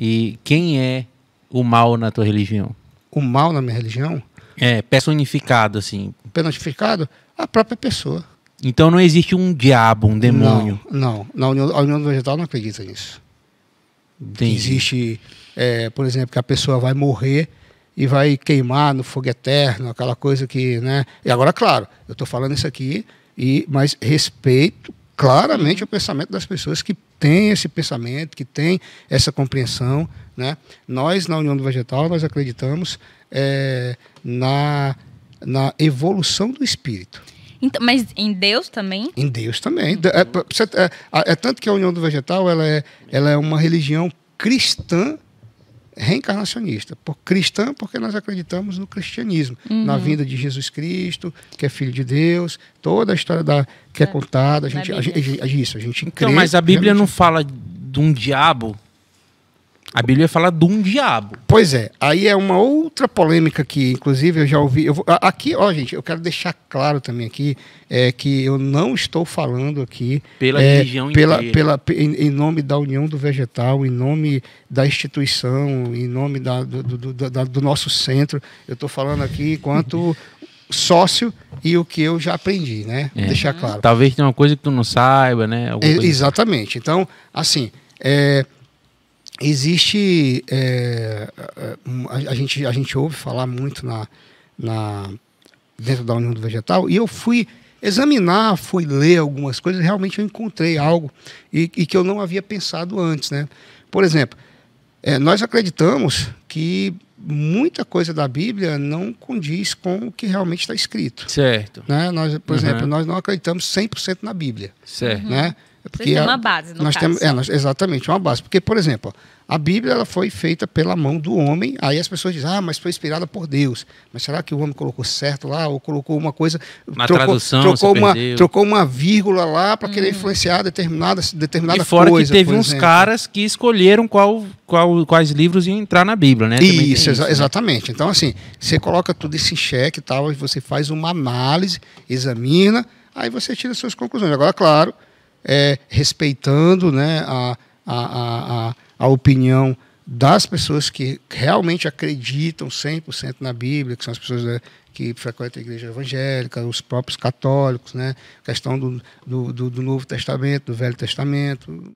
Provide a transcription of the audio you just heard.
E quem é o mal na tua religião? O mal na minha religião? É, personificado, assim. Personificado? A própria pessoa. Então não existe um diabo, um demônio. Não, não. Na União, a União Vegetal não acredita nisso. Entendi. Existe, é, por exemplo, que a pessoa vai morrer e vai queimar no fogo eterno, aquela coisa que, né? E agora, claro, eu estou falando isso aqui, e, mas respeito claramente uhum. o pensamento das pessoas que têm esse pensamento, que têm essa compreensão. Né? Nós, na União do Vegetal, nós acreditamos é, na, na evolução do espírito. Então, mas em Deus também? Em Deus também. Uhum. É, é, é, é, tanto que a União do Vegetal ela é, ela é uma religião cristã reencarnacionista, por cristã, porque nós acreditamos no cristianismo, uhum. na vinda de Jesus Cristo, que é filho de Deus, toda a história da, que é, é contada, a gente, a, a, a, isso, a gente crê, então, mas a Bíblia realmente... não fala de um diabo a Bíblia fala de um diabo. Pois é, aí é uma outra polêmica que, inclusive, eu já ouvi. Eu vou, aqui, ó, gente, eu quero deixar claro também aqui é, que eu não estou falando aqui pela é, religião pela, inteira. pela em, em, nome da união do vegetal, em nome da instituição, em nome da, do, do, do, da, do nosso centro. Eu estou falando aqui quanto sócio e o que eu já aprendi, né? É. Deixar claro. Talvez tenha uma coisa que tu não saiba, né? É, exatamente. Então, assim, é, existe é, é, a, a, gente a gente ouve falar muito na, na dentro da União do Vegetal e eu fui examinar fui ler algumas coisas realmente eu encontrei algo e, e que eu não havia pensado antes né por exemplo é, nós acreditamos que muita coisa da Bíblia não condiz com o que realmente está escrito certo né nós por uhum. exemplo nós não acreditamos 100% na Bíblia certo né porque tem uma base, no nós caso. Temos, é, nós, exatamente, uma base. Porque, por exemplo, a Bíblia ela foi feita pela mão do homem, aí as pessoas dizem, ah, mas foi inspirada por Deus. Mas será que o homem colocou certo lá, ou colocou uma coisa... Uma trocou, tradução, trocou uma, trocou uma vírgula lá para querer hum. influenciar determinada, determinada coisa. E fora coisa, que teve uns exemplo. caras que escolheram qual, qual, quais livros iam entrar na Bíblia, né? isso, exa né? exatamente. Então, assim, você coloca tudo isso em xeque e tal, você faz uma análise, examina, aí você tira suas conclusões. Agora, claro é, respeitando né, a, a, a, a opinião das pessoas que realmente acreditam 100% na Bíblia, que são as pessoas né, que frequentam a igreja evangélica, os próprios católicos, né? questão do, do, do Novo Testamento, do Velho Testamento.